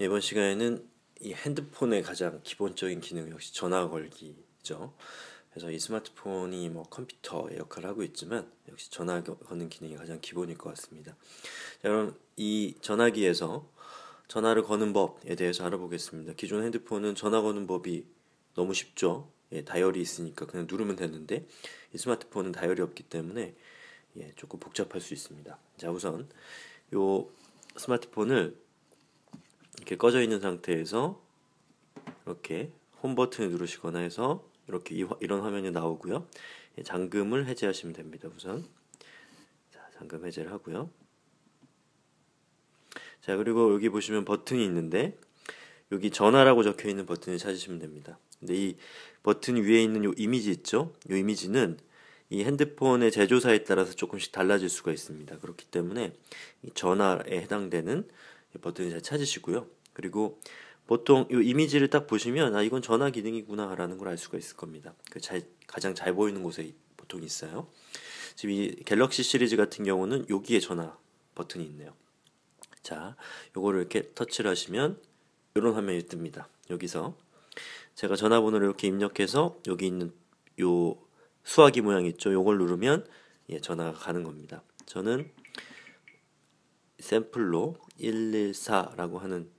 이번 시간에는 이 핸드폰의 가장 기본적인 기능 역시 전화 걸기죠. 그래서 이 스마트폰이 뭐 컴퓨터의 역할을 하고 있지만 역시 전화 거는 기능이 가장 기본일 것 같습니다. 자, 그럼 이 전화기에서 전화를 거는 법에 대해서 알아보겠습니다. 기존 핸드폰은 전화 거는 법이 너무 쉽죠. 예, 다이어리 있으니까 그냥 누르면 되는데 이 스마트폰은 다이어리 없기 때문에 예, 조금 복잡할 수 있습니다. 자 우선 이 스마트폰을 이렇게 꺼져 있는 상태에서 이렇게 홈 버튼을 누르시거나 해서 이렇게 이런 화면이 나오고요. 예, 잠금을 해제하시면 됩니다. 우선 자, 잠금 해제를 하고요. 자 그리고 여기 보시면 버튼이 있는데 여기 전화라고 적혀 있는 버튼을 찾으시면 됩니다. 근데 이 버튼 위에 있는 요 이미지 있죠? 이 이미지는 이 핸드폰의 제조사에 따라서 조금씩 달라질 수가 있습니다. 그렇기 때문에 전화에 해당되는 버튼을 잘 찾으시고요. 그리고 보통 이 이미지를 딱 보시면 아 이건 전화 기능이구나라는 걸 알 수가 있을 겁니다. 그 잘, 가장 잘 보이는 곳에 보통 있어요. 지금 이 갤럭시 시리즈 같은 경우는 여기에 전화 버튼이 있네요. 자, 요거를 이렇게 터치를 하시면 이런 화면이 뜹니다. 여기서 제가 전화번호를 이렇게 입력해서 여기 있는 요 수화기 모양 있죠? 요걸 누르면 예, 전화가 가는 겁니다. 저는 샘플로 114라고 하는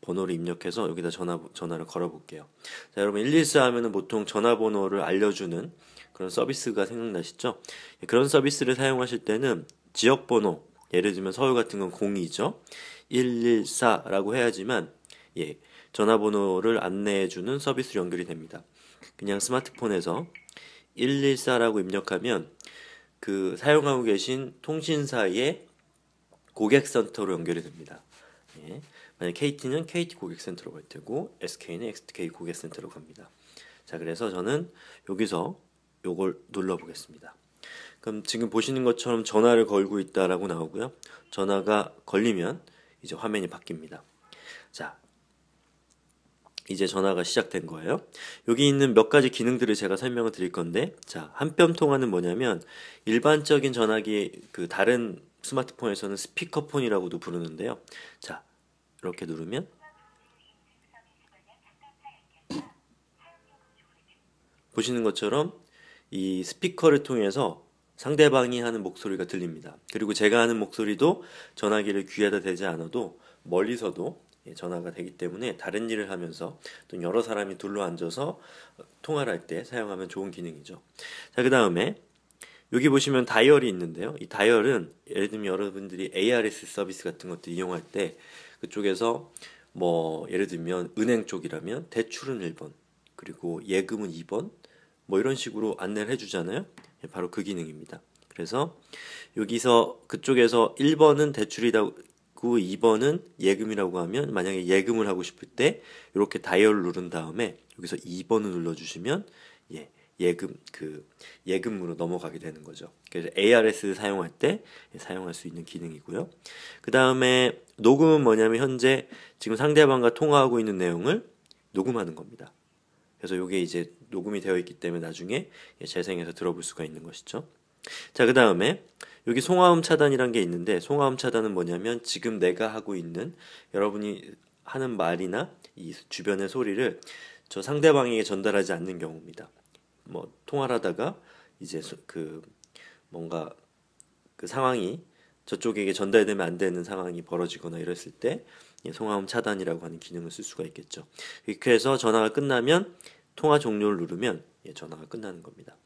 번호를 입력해서 여기다 전화 전화를 걸어 볼게요. 자, 여러분 114 하면은 보통 전화번호를 알려 주는 그런 서비스가 생각나시죠? 예, 그런 서비스를 사용하실 때는 지역 번호 예를 들면 서울 같은 건 02죠. 114라고 해야지만 예, 전화번호를 안내해 주는 서비스로 연결이 됩니다. 그냥 스마트폰에서 114라고 입력하면 그 사용하고 계신 통신사의 고객센터로 연결이 됩니다. 예. 만약 KT는 KT 고객센터로 갈 테고 SK는 SK 고객센터로 갑니다. 자, 그래서 저는 여기서 요걸 눌러 보겠습니다. 그럼 지금 보시는 것처럼 전화를 걸고 있다라고 나오고요. 전화가 걸리면 이제 화면이 바뀝니다. 자, 이제 전화가 시작된 거예요. 여기 있는 몇 가지 기능들을 제가 설명을 드릴 건데, 자, 한뼘 통화는 뭐냐면, 일반적인 전화기, 그, 다른 스마트폰에서는 스피커폰이라고도 부르는데요. 자, 이렇게 누르면 보시는 것처럼 이 스피커를 통해서 상대방이 하는 목소리가 들립니다. 그리고 제가 하는 목소리도 전화기를 귀에다 대지 않아도 멀리서도 예, 전화가 되기 때문에 다른 일을 하면서 또 여러 사람이 둘러 앉아서 통화를 할 때 사용하면 좋은 기능이죠. 자, 그 다음에 여기 보시면 다이얼이 있는데요. 이 다이얼은 예를 들면 여러분들이 ARS 서비스 같은 것들 이용할 때 그쪽에서 뭐 예를 들면 은행 쪽이라면 대출은 1번 그리고 예금은 2번 뭐 이런 식으로 안내를 해주잖아요. 예, 바로 그 기능입니다. 그래서 여기서 그쪽에서 1번은 대출이라고 2번은 예금이라고 하면 만약에 예금을 하고 싶을 때 이렇게 다이얼 누른 다음에 여기서 2번을 눌러주시면 예 예금 그 예금으로 넘어가게 되는 거죠. 그래서 ARS 사용할 때 사용할 수 있는 기능이고요. 그 다음에 녹음은 뭐냐면 현재 지금 상대방과 통화하고 있는 내용을 녹음하는 겁니다. 그래서 이게 이제 녹음이 되어 있기 때문에 나중에 재생해서 들어볼 수가 있는 것이죠. 자, 그 다음에 여기 송화음 차단이란 게 있는데 송화음 차단은 뭐냐면 지금 내가 하고 있는 여러분이 하는 말이나 이 주변의 소리를 저 상대방에게 전달하지 않는 경우입니다. 뭐 통화를 하다가 이제 그 뭔가 그 상황이 저쪽에게 전달되면 안 되는 상황이 벌어지거나 이랬을 때 송화음 차단이라고 하는 기능을 쓸 수가 있겠죠. 그래서 전화가 끝나면 통화 종료를 누르면 예, 전화가 끝나는 겁니다.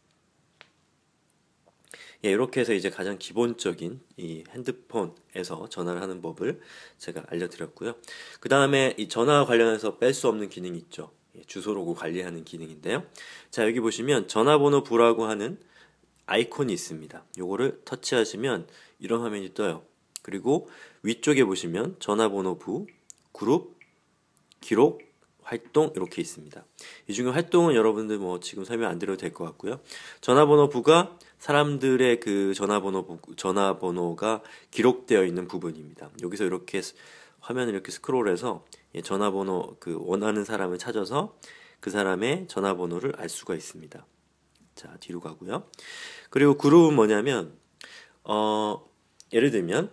예, 이렇게 해서 이제 가장 기본적인 이 핸드폰에서 전화를 하는 법을 제가 알려드렸고요. 그 다음에 이 전화와 관련해서 뺄 수 없는 기능이 있죠. 예, 주소로고 관리하는 기능인데요. 자, 여기 보시면 전화번호 부라고 하는 아이콘이 있습니다. 요거를 터치하시면 이런 화면이 떠요. 그리고 위쪽에 보시면 전화번호 부, 그룹, 기록, 활동 이렇게 있습니다. 이 중에 활동은 여러분들 뭐 지금 설명 안 드려도 될 것 같고요. 전화번호 부가 사람들의 그 전화번호 전화번호가 기록되어 있는 부분입니다. 여기서 이렇게 화면을 이렇게 스크롤해서 예, 전화번호 그 원하는 사람을 찾아서 그 사람의 전화번호를 알 수가 있습니다. 자 뒤로 가고요. 그리고 그룹은 뭐냐면 어 예를 들면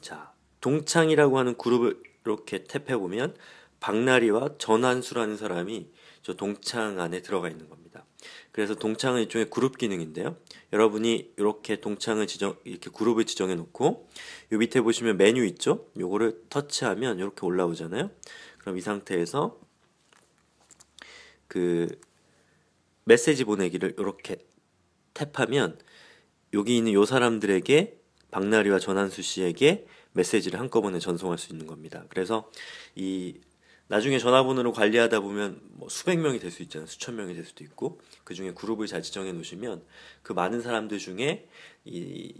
자 동창이라고 하는 그룹을 이렇게 탭해 보면 박나리와 전한수라는 사람이 저 동창 안에 들어가 있는 겁니다. 그래서 동창은 일종의 그룹 기능인데요. 여러분이 이렇게 동창을 지정, 이렇게 그룹을 지정해 놓고, 요 밑에 보시면 메뉴 있죠? 요거를 터치하면 이렇게 올라오잖아요. 그럼 이 상태에서 그 메시지 보내기를 이렇게 탭하면 여기 있는 요 사람들에게 박나리와 전한수 씨에게 메시지를 한꺼번에 전송할 수 있는 겁니다. 그래서 이 나중에 전화번호를 관리하다 보면 뭐 수백 명이 될 수 있잖아요. 수천 명이 될 수도 있고 그 중에 그룹을 잘 지정해 놓으시면 그 많은 사람들 중에 이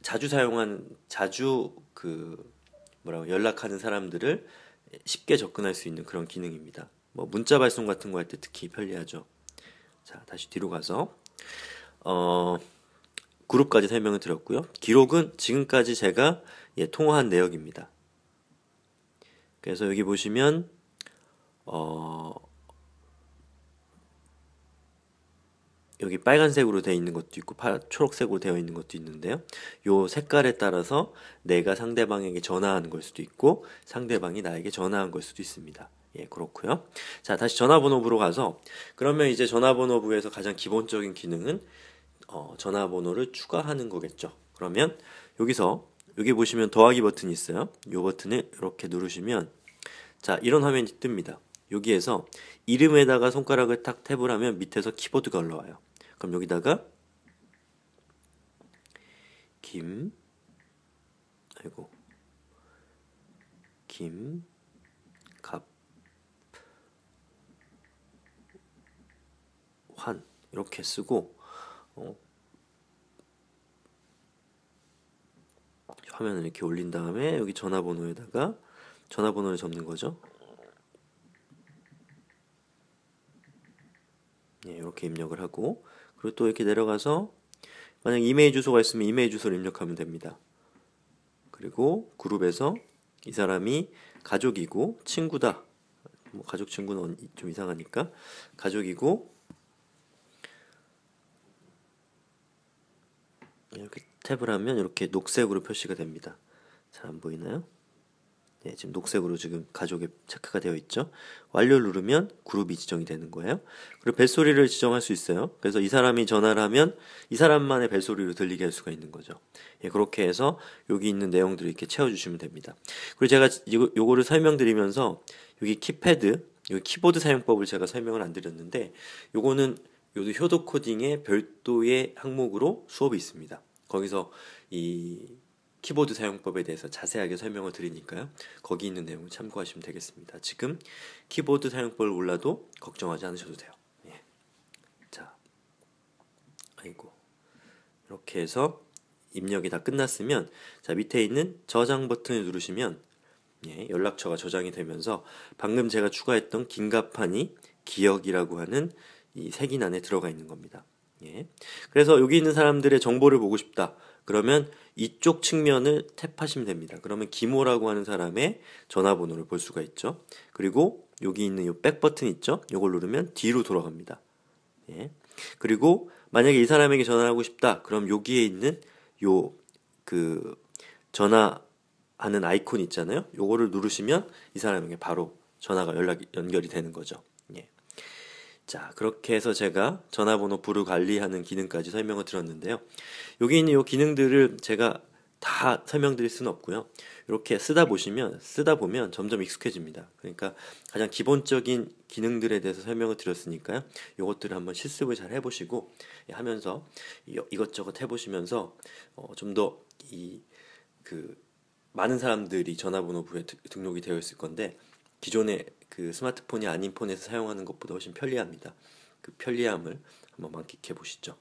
자주 사용한 자주 그 뭐라고 연락하는 사람들을 쉽게 접근할 수 있는 그런 기능입니다. 뭐 문자 발송 같은 거 할 때 특히 편리하죠. 자, 다시 뒤로 가서 어 그룹까지 설명을 드렸고요. 기록은 지금까지 제가 예, 통화한 내역입니다. 그래서 여기 보시면 어, 여기 빨간색으로 되어 있는 것도 있고 파, 초록색으로 되어 있는 것도 있는데요. 요 색깔에 따라서 내가 상대방에게 전화하는 걸 수도 있고 상대방이 나에게 전화한 걸 수도 있습니다. 예, 그렇고요. 자, 다시 전화번호부로 가서 그러면 이제 전화번호부에서 가장 기본적인 기능은 어, 전화번호를 추가하는 거겠죠. 그러면 여기서 여기 보시면 더하기 버튼이 있어요. 이 버튼을 이렇게 누르시면 자, 이런 화면이 뜹니다. 여기에서 이름에다가 손가락을 탁 탭을 하면 밑에서 키보드가 올라와요. 그럼 여기다가 김 아이고 김 갑 환 이렇게 쓰고 어, 화면을 이렇게 올린 다음에 여기 전화번호에다가 전화번호를 접는 거죠. 예, 이렇게 입력을 하고 그리고 또 이렇게 내려가서 만약 이메일 주소가 있으면 이메일 주소를 입력하면 됩니다. 그리고 그룹에서 이 사람이 가족이고 친구다. 뭐 가족 친구는 좀 이상하니까 가족이고 이렇게 탭을 하면 이렇게 녹색으로 표시가 됩니다. 잘 안 보이나요? 네, 지금 녹색으로 지금 가족에 체크가 되어 있죠. 완료 누르면 그룹이 지정이 되는 거예요. 그리고 벨소리를 지정할 수 있어요. 그래서 이 사람이 전화를 하면 이 사람만의 벨소리로 들리게 할 수가 있는 거죠. 예, 그렇게 해서 여기 있는 내용들을 이렇게 채워주시면 됩니다. 그리고 제가 요, 요거를 설명드리면서 여기 키패드, 여기 키보드 사용법을 제가 설명을 안 드렸는데 요거는 요도 효도 코딩의 별도의 항목으로 수업이 있습니다. 거기서 이 키보드 사용법에 대해서 자세하게 설명을 드리니까요. 거기 있는 내용을 참고하시면 되겠습니다. 지금 키보드 사용법을 몰라도 걱정하지 않으셔도 돼요. 예. 자, 아이고. 이렇게 해서 입력이 다 끝났으면 자 밑에 있는 저장 버튼을 누르시면 예, 연락처가 저장이 되면서 방금 제가 추가했던 긴가판이 기억이라고 하는 이 색인 안에 들어가 있는 겁니다. 예. 그래서 여기 있는 사람들의 정보를 보고 싶다. 그러면 이쪽 측면을 탭하시면 됩니다. 그러면 기모라고 하는 사람의 전화번호를 볼 수가 있죠. 그리고 여기 있는 이백 버튼 있죠? 이걸 누르면 뒤로 돌아갑니다. 예. 그리고 만약에 이 사람에게 전화하고 싶다. 그럼 여기에 있는 요그 전화하는 아이콘 있잖아요. 요거를 누르시면 이 사람에게 바로 전화가 연락 연결이 되는 거죠. 자, 그렇게 해서 제가 전화번호 부류 관리하는 기능까지 설명을 드렸는데요. 여기 있는 이 기능들을 제가 다 설명드릴 수는 없고요. 이렇게 쓰다 보시면 쓰다 보면 점점 익숙해집니다. 그러니까 가장 기본적인 기능들에 대해서 설명을 드렸으니까요. 이것들을 한번 실습을 잘 해보시고 예, 하면서 이것저것 해보시면서 어, 좀더이그 많은 사람들이 전화번호부에 등록이 되어 있을 건데 기존에 그 스마트폰이 아닌 폰에서 사용하는 것보다 훨씬 편리합니다. 그 편리함을 한번 만끽해 보시죠.